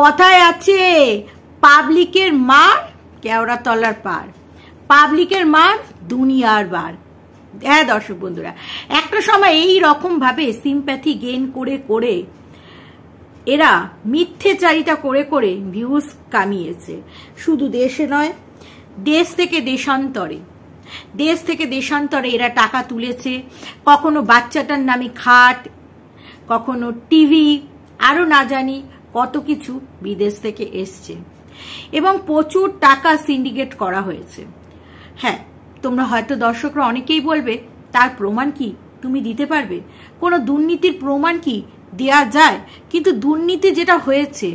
কথায় আছে পাবলিকের মার কেওড়া তলার পার পাবলিকের মার দুনিয়ার বার হ্যাঁ দর্শক বন্ধুরা একটা সময় এই রকমভাবে সিম্প্যাথি গেন করে করে এরা চারিতা করে করে ভিউজ কামিয়েছে শুধু দেশে নয় দেশ থেকে দেশান্তরে দেশ থেকে দেশান্তরে এরা টাকা তুলেছে কখনো বাচ্চাটার নামে খাট কখনো টিভি আরও না জানি কত কিছু বিদেশ থেকে এসছে এবং প্রচুর টাকা সিন্ডিকেট করা হয়েছে হ্যাঁ তোমরা হয়তো দর্শকরা অনেকেই বলবে তার প্রমাণ কি তুমি দিতে পারবে কোনো দুর্নীতির প্রমাণ কি দেয়া যায় কিন্তু দুর্নীতি যেটা হয়েছে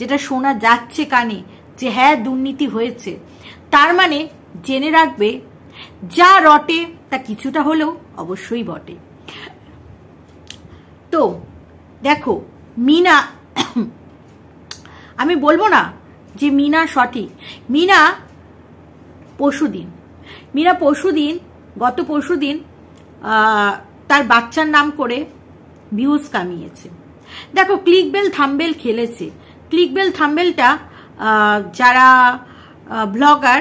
যেটা শোনা যাচ্ছে কানে যে হ্যাঁ দুর্নীতি হয়েছে তার মানে জেনে রাখবে যা রটে তা কিছুটা হলেও অবশ্যই বটে তো দেখো মিনা আমি বলবো না যে মিনা সঠিক মিনা পশুদিন মিনা পশুদিন গত পরশুদিন তার বাচ্চার নাম করে ভিউজ কামিয়েছে দেখো ক্লিক বেল থাম্বেল খেলেছে ক্লিক বেল থাম্বেলটা যারা ব্লগার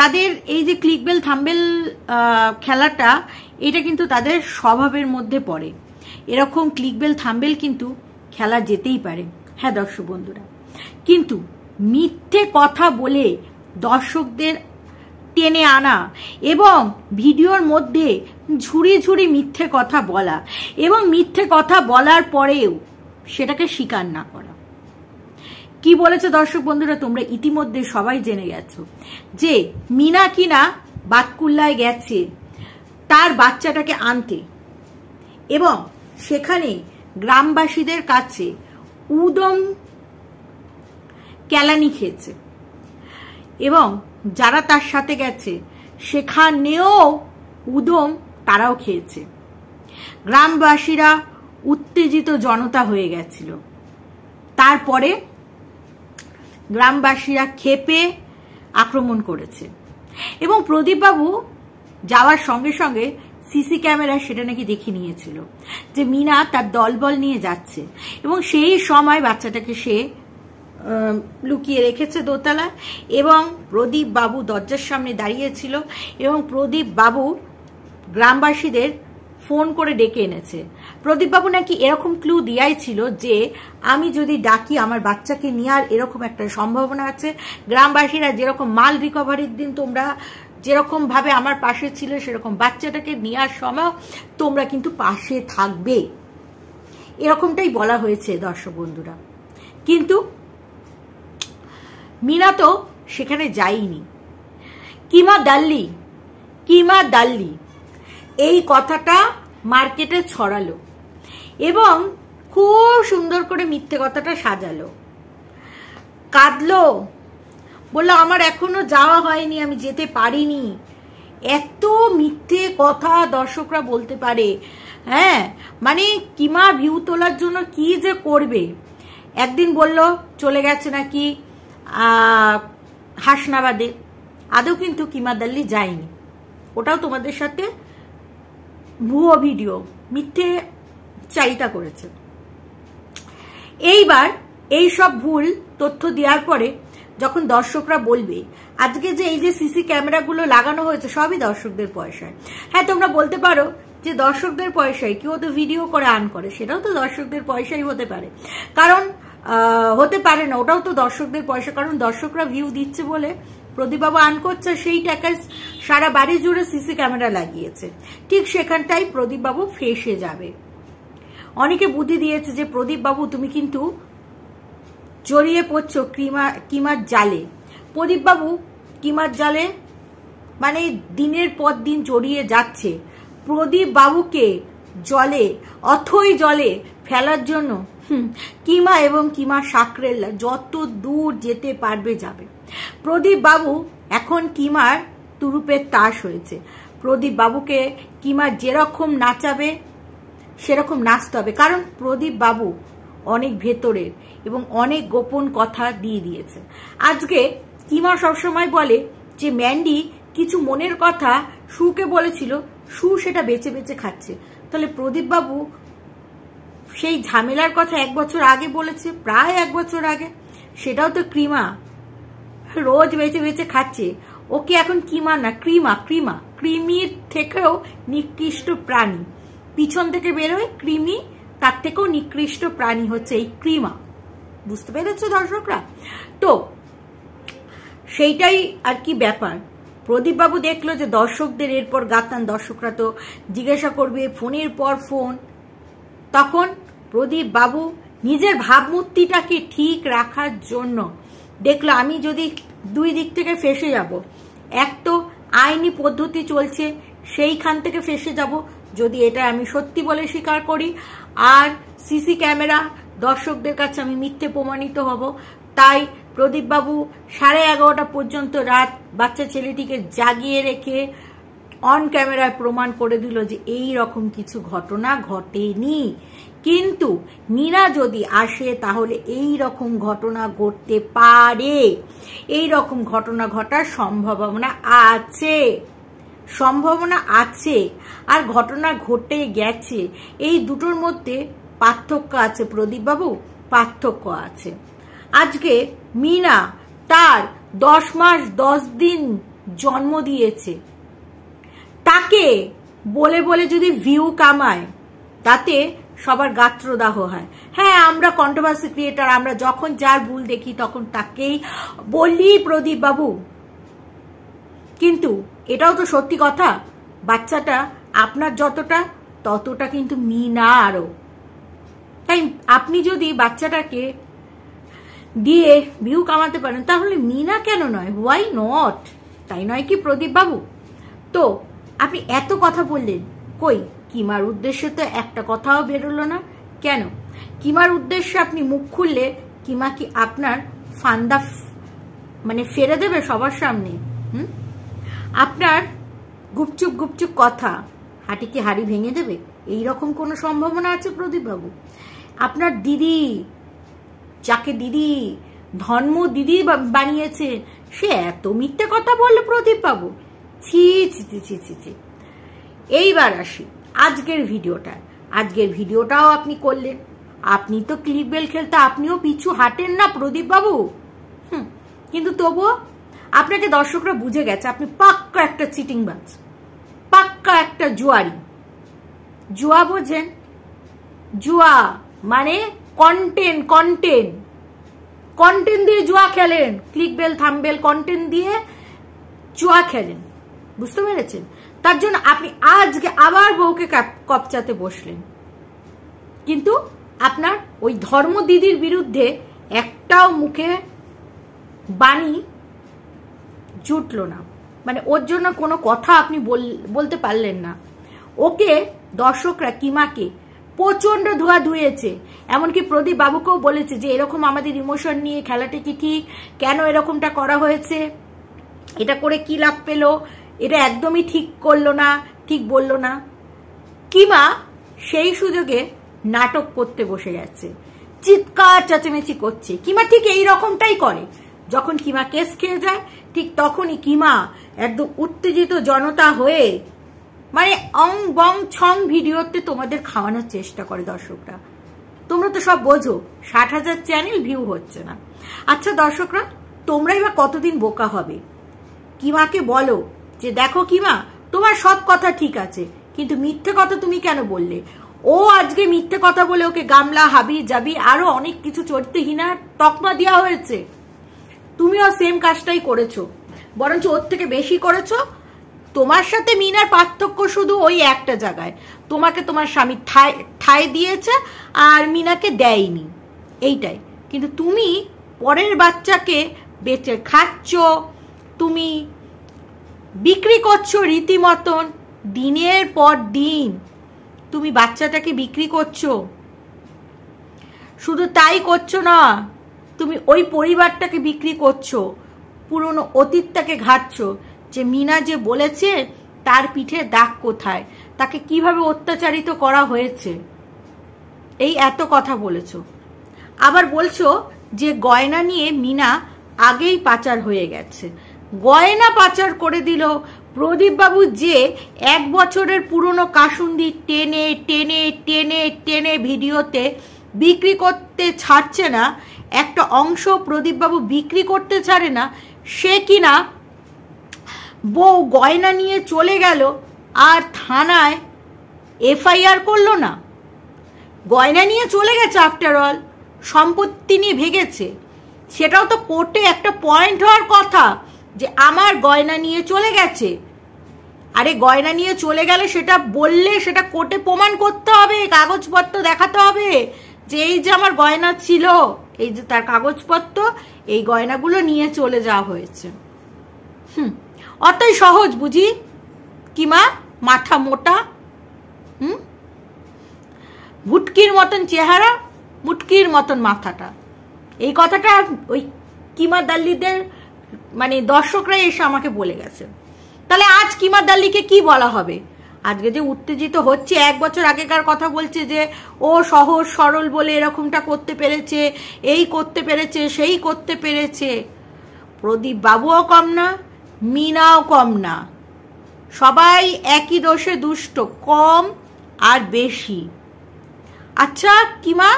তাদের এই যে ক্লিক বেল থাম্বেল খেলাটা এটা কিন্তু তাদের স্বভাবের মধ্যে পড়ে এরকম ক্লিক বেল থাম্বেল কিন্তু খেলা যেতেই পারে হ্যাঁ দর্শক বন্ধুরা কিন্তু মিথ্যে কথা বলে দর্শকদের টেনে আনা এবং ভিডিওর মধ্যে ঝুড়ি ঝুড়ি মিথ্যে কথা বলা এবং মিথ্যে কথা বলার পরেও সেটাকে স্বীকার না করা কি বলেছে দর্শক বন্ধুরা তোমরা ইতিমধ্যে সবাই জেনে গেছ যে মিনা কিনা বাতকুল্লায় গেছে তার বাচ্চাটাকে আনতে এবং সেখানে গ্রামবাসীদের কাছে উদম ক্যালানি খেয়েছে এবং যারা তার সাথে গেছে সেখানেও উদম তারাও খেয়েছে গ্রামবাসীরা উত্তেজিত জনতা হয়ে গেছিল তারপরে গ্রামবাসীরা খেপে আক্রমণ করেছে এবং প্রদীপবাবু যাওয়ার সঙ্গে সঙ্গে সিসি ক্যামেরা সেটা নাকি দেখে নিয়েছিল যে মিনা তার দলবল নিয়ে যাচ্ছে এবং সেই সময় বাচ্চাটাকে সে লুকিয়ে রেখেছে দোতলায় এবং প্রদীপ বাবু দরজার সামনে দাঁড়িয়েছিল এবং প্রদীপ বাবু গ্রামবাসীদের ফোন করে ডেকে এনেছে প্রদীপবাবু নাকি এরকম ক্লু দিয়াই ছিল যে আমি যদি ডাকি আমার বাচ্চাকে নেওয়ার এরকম একটা সম্ভাবনা আছে গ্রামবাসীরা যেরকম মাল রিকভারির দিন তোমরা যেরকমভাবে আমার পাশে ছিল সেরকম বাচ্চাটাকে নেওয়ার সময় তোমরা কিন্তু পাশে থাকবে এরকমটাই বলা হয়েছে দর্শক বন্ধুরা কিন্তু মিনা তো সেখানে যায়নি কিমা দাল্লি কিমা দাল্লি এই কথাটা মার্কেটে ছড়ালো এবং খুব সুন্দর করে মিথ্যে কথাটা সাজালো কাঁদলো বললো আমার এখনো যাওয়া হয়নি আমি যেতে পারিনি এত মিথ্যে কথা দর্শকরা বলতে পারে হ্যাঁ মানে কিমা ভিউ তোলার জন্য কি যে করবে একদিন বলল চলে গেছে নাকি হাসনাবাদে আদৌ কিন্তু কিমাদাল্লি যায়নি ওটাও তোমাদের সাথে ভুয়ো ভিডিও মিথ্যে চারিতা করেছে এইবার এই সব ভুল তথ্য দেওয়ার পরে যখন দর্শকরা বলবে আজকে যে এই যে সিসি ক্যামেরাগুলো লাগানো হয়েছে সবই দর্শকদের পয়সায় হ্যাঁ তোমরা বলতে পারো যে দর্শকদের পয়সায় কেউ তো ভিডিও করে আন করে সেটাও তো দর্শকদের পয়সাই হতে পারে কারণ হতে পারে না ওটাও তো দর্শকদের পয়সা কারণ দর্শকরা ভিউ দিচ্ছে বলে প্রদীপবাবু আন করছে সেই টাকায় সারা বাড়ি জুড়ে সিসি ক্যামেরা লাগিয়েছে ঠিক সেখানটাই প্রদীপবাবু ফেসে যাবে অনেকে বুদ্ধি দিয়েছে যে প্রদীপবাবু তুমি কিন্তু জড়িয়ে পড়ছ কিমা কিমার জালে প্রদীপবাবু কিমার জালে মানে দিনের পর দিন জড়িয়ে যাচ্ছে প্রদীপবাবুকে জলে অথই জলে ফেলার জন্য হুম কিমা এবং কিমা সাকরেল্লা যত দূর যেতে পারবে যাবে প্রদীপ বাবু এখন কিমার তুরুপের তাস হয়েছে প্রদীপ বাবুকে কিমা যেরকম নাচাবে সেরকম নাচতে হবে কারণ প্রদীপ বাবু অনেক ভেতরের এবং অনেক গোপন কথা দিয়ে দিয়েছে আজকে কিমা সবসময় বলে যে ম্যান্ডি কিছু মনের কথা সুকে বলেছিল সু সেটা বেছে বেছে খাচ্ছে তাহলে প্রদীপবাবু সেই ঝামেলার কথা এক বছর আগে বলেছে প্রায় এক বছর আগে সেটাও তো ক্রিমা রোজ বেঁচে বেঁচে খাচ্ছে ওকে এখন কিমা না ক্রিমা ক্রিমা ক্রিমির থেকেও নিকৃষ্ট প্রাণী পিছন থেকে বেরোয় ক্রিমি তার থেকেও নিকৃষ্ট প্রাণী হচ্ছে এই ক্রিমা বুঝতে পেরেছো দর্শকরা তো সেইটাই আর কি ব্যাপার প্রদীপবাবু দেখলো যে দর্শকদের এরপর গাতান দর্শকরা তো জিজ্ঞাসা করবে ফোনের পর ফোন তখন প্রদীপ বাবু নিজের ভাবমূর্তিটাকে ঠিক রাখার জন্য দেখলো আমি যদি দুই দিক থেকে ফেসে যাব এক তো আইনি পদ্ধতি চলছে সেইখান থেকে ফেসে যাব যদি এটা আমি সত্যি বলে স্বীকার করি আর সিসি ক্যামেরা দর্শকদের কাছে আমি মিথ্যে প্রমাণিত হব তাই প্রদীপবাবু সাড়ে এগারোটা পর্যন্ত রাত বাচ্চা ছেলেটিকে জাগিয়ে রেখে অন ক্যামেরায় প্রমাণ করে দিল যে এই রকম কিছু ঘটনা ঘটেনি কিন্তু মীরা যদি আসে তাহলে এই রকম ঘটনা ঘটতে পারে এই রকম ঘটনা ঘটার সম্ভাবনা আছে সম্ভাবনা আছে আর ঘটনা ঘটে গেছে এই দুটোর মধ্যে পার্থক্য আছে প্রদীপবাবু পার্থক্য আছে আজকে মিনা তার দশ মাস দশ দিন জন্ম দিয়েছে তাকে বলে বলে যদি ভিউ কামায় তাতে সবার গাত্রদাহ হয় হ্যাঁ আমরা কন্ট্রোভার্সি ক্রিয়েটার আমরা যখন যার ভুল দেখি তখন তাকেই বলি প্রদীপ বাবু কিন্তু এটাও তো সত্যি কথা বাচ্চাটা আপনার যতটা ততটা কিন্তু মি না আরও তাই আপনি যদি বাচ্চাটাকে দিয়ে ভিউ কামাতে পারেন তাহলে মিনা কেন নয় হোয়াই নট তাই নয় কি প্রদীপ বাবু তো আপনি এত কথা বললেন কই কিমার উদ্দেশ্যে তো একটা কথাও বেরোলো না কেন কিমার উদ্দেশ্যে আপনি মুখ খুললে কিমা কি আপনার ফান্দা মানে ফেরে দেবে সবার সামনে হুম আপনার গুপচুপ গুপচুপ কথা হাঁটি কি হাড়ি ভেঙে দেবে এই রকম কোনো সম্ভাবনা আছে প্রদীপবাবু আপনার দিদি যাকে দিদি ধর্ম দিদি বানিয়েছে সে এত মিথ্যে কথা বললো প্রদীপবাবু ছি ছি ছি ছি ছি ছি এইবার আসি আজকের ভিডিওটা আজকের ভিডিওটাও আপনি করলেন আপনি তো ক্লিক বেল খেলতে আপনিও পিছু হাঁটেন না প্রদীপবাবু হুম কিন্তু তবুও আপনাকে দর্শকরা বুঝে গেছে আপনি পাক্কা একটা বাজ পাক্কা একটা জুয়ারি জুয়া বোঝেন জুয়া মানে কন্টেন্ট কন্টেন্ট কন্টেন্ট দিয়ে জুয়া খেলেন ক্লিক বেল থামবেল কন্টেন্ট দিয়ে জুয়া খেলেন বুঝতে পেরেছেন তার জন্য আপনি আজকে আবার বউকে কপচাতে বসলেন কিন্তু আপনার ওই ধর্ম দিদির বিরুদ্ধে একটাও মুখে বাণী জুটল না মানে ওর জন্য কোনো কথা আপনি বলতে পারলেন না ওকে দর্শকরা কিমাকে প্রচণ্ড ধোয়া ধুয়েছে এমনকি প্রদীপ বাবুকেও বলেছে যে এরকম আমাদের ইমোশন নিয়ে খেলাটা কি ঠিক কেন এরকমটা করা হয়েছে এটা করে কি লাভ পেলো এটা একদমই ঠিক করলো না ঠিক বললো না কিমা সেই সুযোগে নাটক করতে বসে যাচ্ছে চিৎকার চাচেমেচি করছে কিমা ঠিক এই রকমটাই করে যখন কিমা কেস খেয়ে যায় ঠিক তখনই কিমা একদম উত্তেজিত জনতা হয়ে মানে অং বং ছং ভিডিওতে তোমাদের খাওয়ানোর চেষ্টা করে দর্শকরা তোমরা তো সব বোঝো ষাট হাজার চ্যানেল ভিউ হচ্ছে না আচ্ছা দর্শকরা তোমরাই বা কতদিন বোকা হবে কিমাকে বলো যে দেখো কি মা তোমার সব কথা ঠিক আছে কিন্তু মিথ্যে কথা তুমি কেন বললে ও আজকে মিথ্যে কথা বলে ওকে গামলা হাবি জাবি আরো অনেক কিছু হিনা টকমা দেওয়া হয়েছে তুমিও সেম কাজটাই করেছো বরঞ্চ ওর থেকে বেশি করেছো তোমার সাথে মিনার পার্থক্য শুধু ওই একটা জায়গায় তোমাকে তোমার স্বামী ঠায় ঠায় দিয়েছে আর মিনাকে দেয়নি এইটাই কিন্তু তুমি পরের বাচ্চাকে বেঁচে খাচ্ছ তুমি বিক্রি করছো রীতিমতন দিনের পর দিন তুমি বাচ্চাটাকে বিক্রি করছো শুধু তাই করছো না তুমি ওই পরিবারটাকে বিক্রি করছো পুরনো অতীতটাকে ঘাটছো যে মিনা যে বলেছে তার পিঠে দাগ কোথায় তাকে কিভাবে অত্যাচারিত করা হয়েছে এই এত কথা বলেছো আবার বলছো যে গয়না নিয়ে মিনা আগেই পাচার হয়ে গেছে গয়না পাচার করে দিল প্রদীপবাবু যে এক বছরের পুরনো কাসুন্দি টেনে টেনে টেনে টেনে ভিডিওতে বিক্রি করতে ছাড়ছে না একটা অংশ প্রদীপবাবু বিক্রি করতে ছাড়ে না সে কিনা বউ গয়না নিয়ে চলে গেল আর থানায় এফআইআর করলো না গয়না নিয়ে চলে গেছে আফটার অল সম্পত্তি নিয়ে ভেগেছে সেটাও তো কোর্টে একটা পয়েন্ট হওয়ার কথা যে আমার গয়না নিয়ে চলে গেছে আরে গয়না নিয়ে চলে গেলে সেটা বললে সেটা কোর্টে প্রমাণ করতে হবে কাগজপত্র দেখাতে হবে যে এই যে আমার গয়না ছিল এই যে তার কাগজপত্র এই গয়নাগুলো নিয়ে চলে যাওয়া হয়েছে হুম অতই সহজ বুঝি কিমা মাথা মোটা হুম ভুটকির মতন চেহারা মুটকির মতন মাথাটা এই কথাটা ওই কিমা দাল্লিদের মানে দর্শকরাই এসে আমাকে বলে গেছে তাহলে আজ কিমা দাল্লিকে কি বলা হবে আজকে যে উত্তেজিত হচ্ছে এক বছর আগেকার কথা বলছে যে ও সহজ সরল বলে এরকমটা করতে পেরেছে এই করতে পেরেছে সেই করতে পেরেছে প্রদীপ বাবুও কম না মিনাও কম না সবাই একই দোষে দুষ্ট কম আর বেশি আচ্ছা কিমা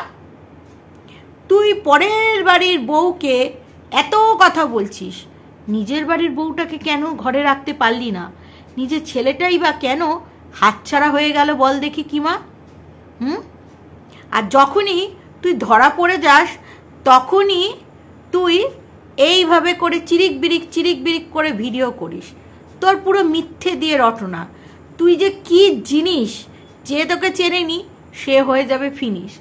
তুই পরের বাড়ির বউকে এত কথা বলছিস নিজের বাড়ির বউটাকে কেন ঘরে রাখতে পারলি না নিজের ছেলেটাই বা কেন হাতছাড়া হয়ে গেল বল দেখি মা হুম আর যখনই তুই ধরা পড়ে যাস তখনই তুই এইভাবে করে চিরিক বিরিক চিরিক বিরিক করে ভিডিও করিস তোর পুরো মিথ্যে দিয়ে রটনা তুই যে কি জিনিস যে তোকে চেনেনি সে হয়ে যাবে ফিনিশ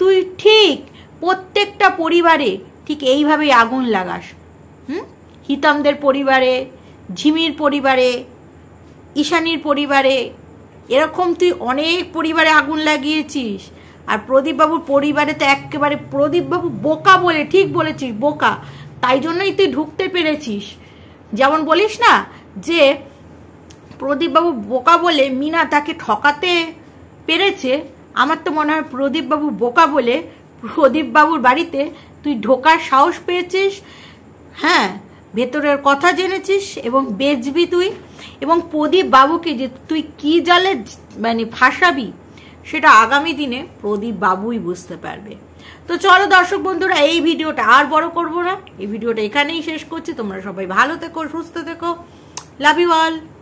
তুই ঠিক প্রত্যেকটা পরিবারে ঠিক এইভাবেই আগুন লাগাস হুম হিতামদের পরিবারে ঝিমির পরিবারে ঈশানির পরিবারে এরকম তুই অনেক পরিবারে আগুন লাগিয়েছিস আর প্রদীপবাবুর পরিবারে তো একেবারে প্রদীপবাবু বোকা বলে ঠিক বলেছিস বোকা তাই জন্যই তুই ঢুকতে পেরেছিস যেমন বলিস না যে প্রদীপবাবু বোকা বলে মিনা তাকে ঠকাতে পেরেছে আমার তো মনে হয় প্রদীপবাবু বোকা বলে প্রদীপবাবুর বাড়িতে তুই ঢোকার সাহস পেয়েছিস হ্যাঁ ভেতরের কথা জেনেছিস এবং বেচবি তুই এবং প্রদীপ বাবুকে যে তুই কি জালে মানে ফাঁসাবি সেটা আগামী দিনে প্রদীপ বাবুই বুঝতে পারবে তো চলো দর্শক বন্ধুরা এই ভিডিওটা আর বড় করব না এই ভিডিওটা এখানেই শেষ করছি তোমরা সবাই ভালো থেকো সুস্থ থেকো লাভ ইউ অল